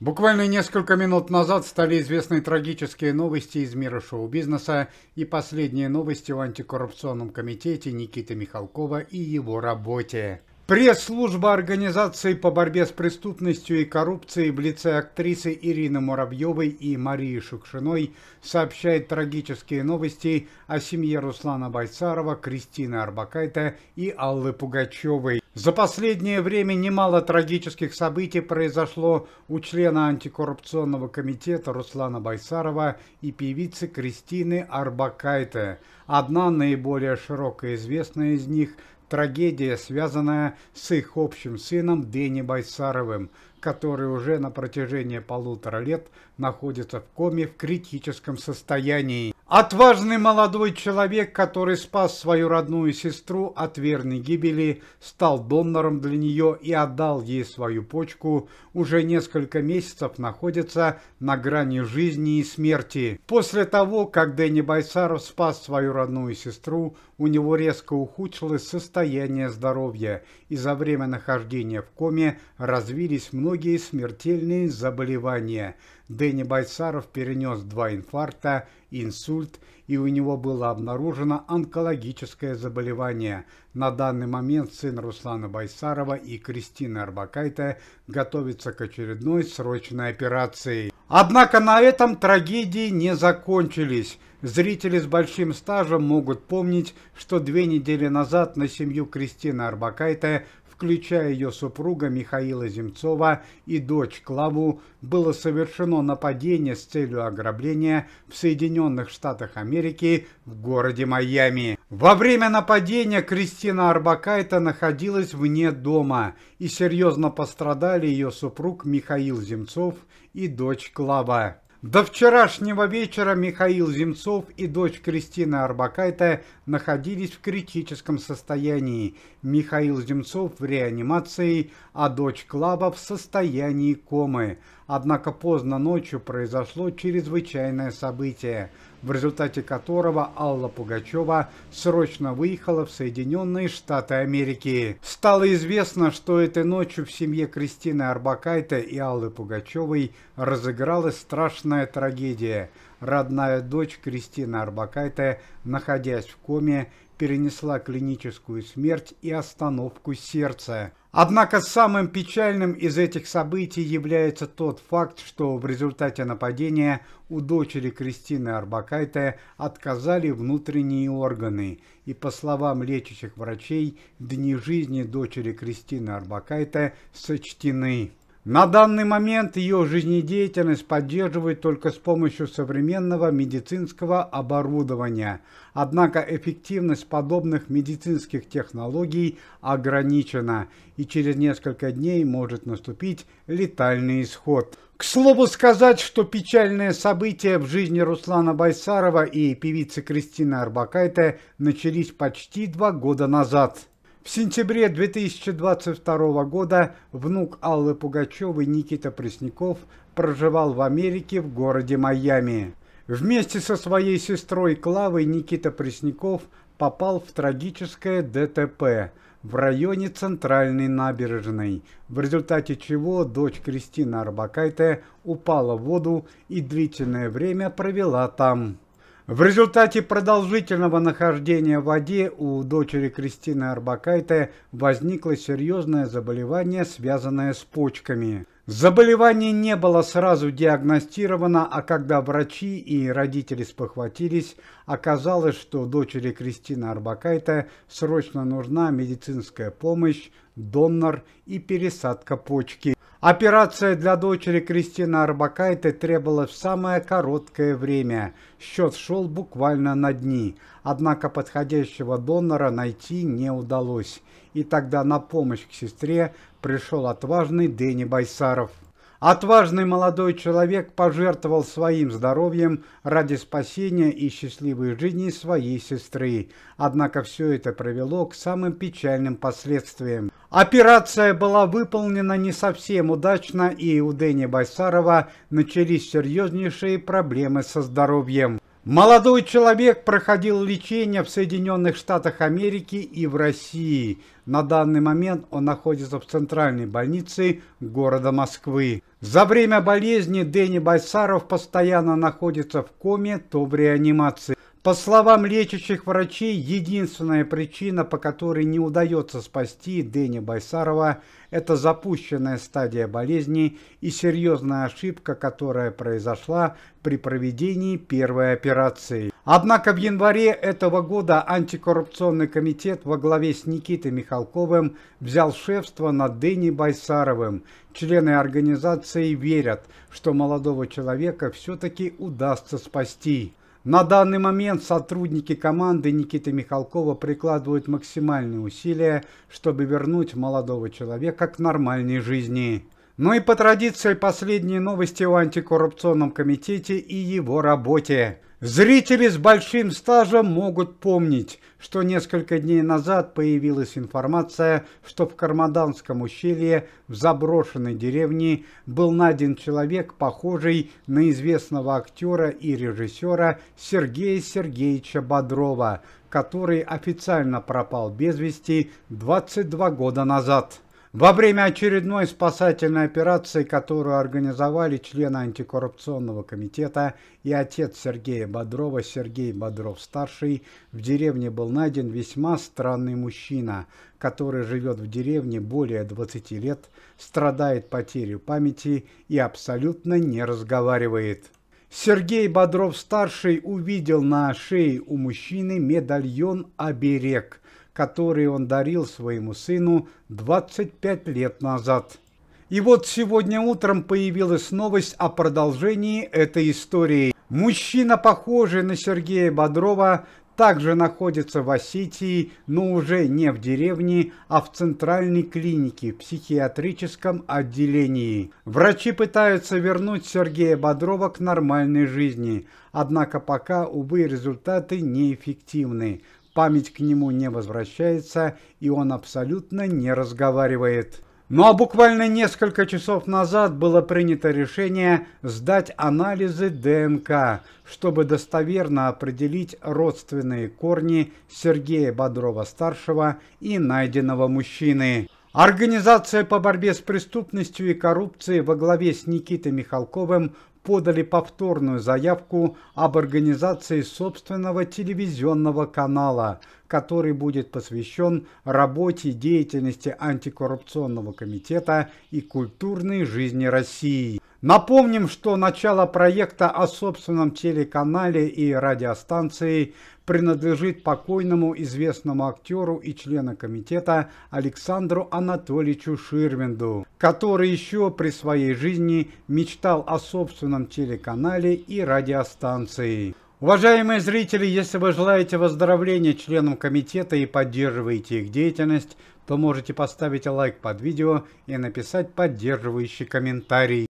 Буквально несколько минут назад стали известны трагические новости из мира шоу-бизнеса и последние новости в антикоррупционном комитете Никиты Михалкова и его работе. Пресс-служба организации по борьбе с преступностью и коррупцией в лице актрисы Ирины Муравьевой и Марии Шукшиной сообщает трагические новости о семье Руслана Байцарова, Кристины Арбакайта и Аллы Пугачевой. За последнее время немало трагических событий произошло у члена антикоррупционного комитета Руслана Байсарова и певицы Кристины Арбакайте. Одна наиболее широко известная из них – трагедия, связанная с их общим сыном Дени Байсаровым, который уже на протяжении полутора лет находится в коме в критическом состоянии. Отважный молодой человек, который спас свою родную сестру от верной гибели, стал донором для нее и отдал ей свою почку, уже несколько месяцев находится на грани жизни и смерти. После того, как Дэнни Байсаров спас свою родную сестру, у него резко ухудшилось состояние здоровья, и за время нахождения в коме развились многие смертельные заболевания – Дэнни Байсаров перенес два инфаркта, инсульт, и у него было обнаружено онкологическое заболевание. На данный момент сын Руслана Байсарова и Кристины Арбакайте готовится к очередной срочной операции. Однако на этом трагедии не закончились. Зрители с большим стажем могут помнить, что две недели назад на семью Кристины Арбакайте включая ее супруга Михаила Земцова и дочь Клаву, было совершено нападение с целью ограбления в Соединенных Штатах Америки в городе Майами. Во время нападения Кристина Арбакайта находилась вне дома, и серьезно пострадали ее супруг Михаил Земцов и дочь Клава. До вчерашнего вечера Михаил Земцов и дочь Кристина Арбакайте находились в критическом состоянии. Михаил Земцов в реанимации, а дочь Клава в состоянии комы. Однако поздно ночью произошло чрезвычайное событие, в результате которого Алла Пугачева срочно выехала в Соединенные Штаты Америки. Стало известно, что этой ночью в семье Кристины Арбакайте и Аллы Пугачевой разыгралась страшная трагедия. Родная дочь Кристины Арбакайте, находясь в коме, перенесла клиническую смерть и остановку сердца. Однако самым печальным из этих событий является тот факт, что в результате нападения у дочери Кристины Арбакайте отказали внутренние органы, и по словам лечащих врачей, дни жизни дочери Кристины Арбакайте сочтены. На данный момент ее жизнедеятельность поддерживают только с помощью современного медицинского оборудования. Однако эффективность подобных медицинских технологий ограничена, и через несколько дней может наступить летальный исход. К слову сказать, что печальные события в жизни Руслана Байсарова и певицы Кристины Арбакайте начались почти два года назад – в сентябре 2022 года внук Аллы Пугачевой Никита Пресняков проживал в Америке в городе Майами. Вместе со своей сестрой Клавой Никита Пресняков попал в трагическое ДТП в районе Центральной набережной, в результате чего дочь Кристина Арбакайте упала в воду и длительное время провела там. В результате продолжительного нахождения в воде у дочери Кристины Арбакайте возникло серьезное заболевание, связанное с почками. Заболевание не было сразу диагностировано, а когда врачи и родители спохватились, оказалось, что дочери Кристины Арбакайте срочно нужна медицинская помощь, донор и пересадка почки. Операция для дочери Кристины Арбакайте требовала в самое короткое время. Счет шел буквально на дни, однако подходящего донора найти не удалось. И тогда на помощь к сестре пришел отважный Дени Байсаров. Отважный молодой человек пожертвовал своим здоровьем ради спасения и счастливой жизни своей сестры. Однако все это привело к самым печальным последствиям. Операция была выполнена не совсем удачно, и у Дэни Байсарова начались серьезнейшие проблемы со здоровьем. Молодой человек проходил лечение в Соединенных Штатах Америки и в России. На данный момент он находится в центральной больнице города Москвы. За время болезни Дэнни Байсаров постоянно находится в коме, то в реанимации. По словам лечащих врачей, единственная причина, по которой не удается спасти Дени Байсарова, это запущенная стадия болезни и серьезная ошибка, которая произошла при проведении первой операции. Однако в январе этого года антикоррупционный комитет во главе с Никитой Михалковым взял шефство над Дени Байсаровым. Члены организации верят, что молодого человека все-таки удастся спасти. На данный момент сотрудники команды Никиты Михалкова прикладывают максимальные усилия, чтобы вернуть молодого человека к нормальной жизни. Ну и по традиции последние новости о антикоррупционном комитете и его работе. Зрители с большим стажем могут помнить, что несколько дней назад появилась информация, что в Кармаданском ущелье в заброшенной деревне был найден человек, похожий на известного актера и режиссера Сергея Сергеевича Бодрова, который официально пропал без вести 22 года назад. Во время очередной спасательной операции, которую организовали члены антикоррупционного комитета и отец Сергея Бодрова, Сергей Бодров-старший, в деревне был найден весьма странный мужчина, который живет в деревне более 20 лет, страдает потерей памяти и абсолютно не разговаривает. Сергей Бодров-старший увидел на шее у мужчины медальон «Оберег», который он дарил своему сыну 25 лет назад. И вот сегодня утром появилась новость о продолжении этой истории. Мужчина, похожий на Сергея Бодрова, также находится в Осетии, но уже не в деревне, а в центральной клинике, в психиатрическом отделении. Врачи пытаются вернуть Сергея Бодрова к нормальной жизни, однако пока, увы, результаты неэффективны память к нему не возвращается, и он абсолютно не разговаривает. Ну а буквально несколько часов назад было принято решение сдать анализы ДНК, чтобы достоверно определить родственные корни Сергея Бодрова-старшего и найденного мужчины. Организация по борьбе с преступностью и коррупцией во главе с Никитой Михалковым подали повторную заявку об организации собственного телевизионного канала, который будет посвящен работе деятельности антикоррупционного комитета и культурной жизни России. Напомним, что начало проекта о собственном телеканале и радиостанции принадлежит покойному известному актеру и члену комитета Александру Анатольевичу Ширвинду, который еще при своей жизни мечтал о собственном телеканале и радиостанции. Уважаемые зрители, если вы желаете выздоровления членам комитета и поддерживаете их деятельность, то можете поставить лайк под видео и написать поддерживающий комментарий.